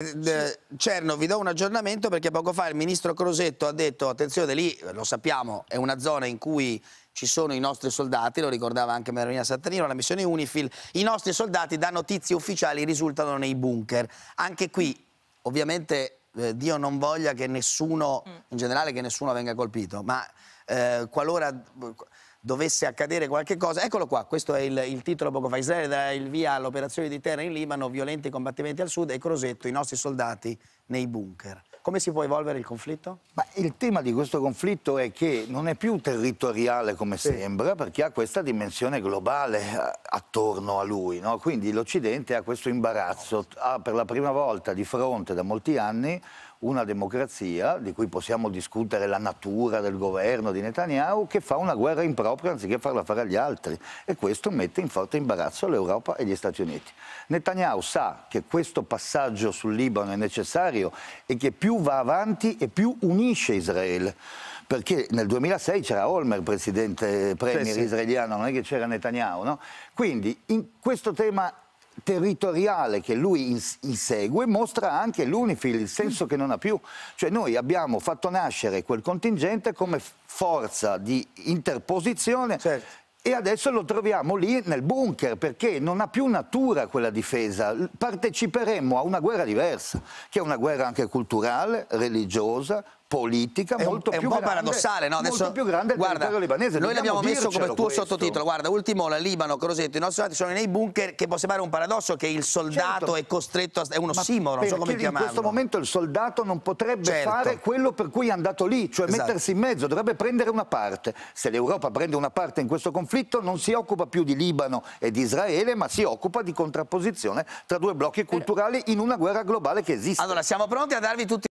Ehm, Cerno, vi do un aggiornamento perché poco fa il ministro Crosetto ha detto attenzione lì, lo sappiamo, è una zona in cui ci sono i nostri soldati, lo ricordava anche Marina Sattanino, la missione Unifil, i nostri soldati da notizie ufficiali risultano nei bunker. Anche qui ovviamente eh, Dio non voglia che nessuno, mm. in generale che nessuno venga colpito, ma eh, qualora dovesse accadere qualche cosa. Eccolo qua, questo è il, il titolo poco fa. Israele dà il via all'operazione di terra in Libano, violenti combattimenti al sud e Crosetto, i nostri soldati nei bunker. Come si può evolvere il conflitto? Ma il tema di questo conflitto è che non è più territoriale come sì. sembra, perché ha questa dimensione globale eh, attorno a lui. No? Quindi l'Occidente ha questo imbarazzo, ha per la prima volta di fronte da molti anni una democrazia di cui possiamo discutere la natura del governo di Netanyahu che fa una guerra impropria anziché farla fare agli altri e questo mette in forte imbarazzo l'Europa e gli Stati Uniti. Netanyahu sa che questo passaggio sul Libano è necessario e che più va avanti e più unisce Israele perché nel 2006 c'era Olmer, presidente premier sì, sì. israeliano, non è che c'era Netanyahu, no? Quindi questo tema territoriale che lui insegue mostra anche l'Unifil, il senso che non ha più. Cioè noi abbiamo fatto nascere quel contingente come forza di interposizione certo. E adesso lo troviamo lì nel bunker perché non ha più natura quella difesa. Parteciperemmo a una guerra diversa, che è una guerra anche culturale, religiosa, politica è molto un, più un po' grande, paradossale, no? Adesso, molto più grande del guarda, libanese. Noi l'abbiamo messo come tuo questo. sottotitolo, guarda, ultimo la Libano, Crosetto, i nostri soldati sono nei bunker che può sembrare un paradosso che il soldato certo. è costretto a è uno simo, non so come chiamarlo. In questo momento il soldato non potrebbe certo. fare quello per cui è andato lì, cioè esatto. mettersi in mezzo, dovrebbe prendere una parte. Se l'Europa prende una parte in questo conflitto non si occupa più di Libano e di Israele, ma si occupa di contrapposizione tra due blocchi culturali in una guerra globale che esiste. Allora, siamo pronti a darvi tutti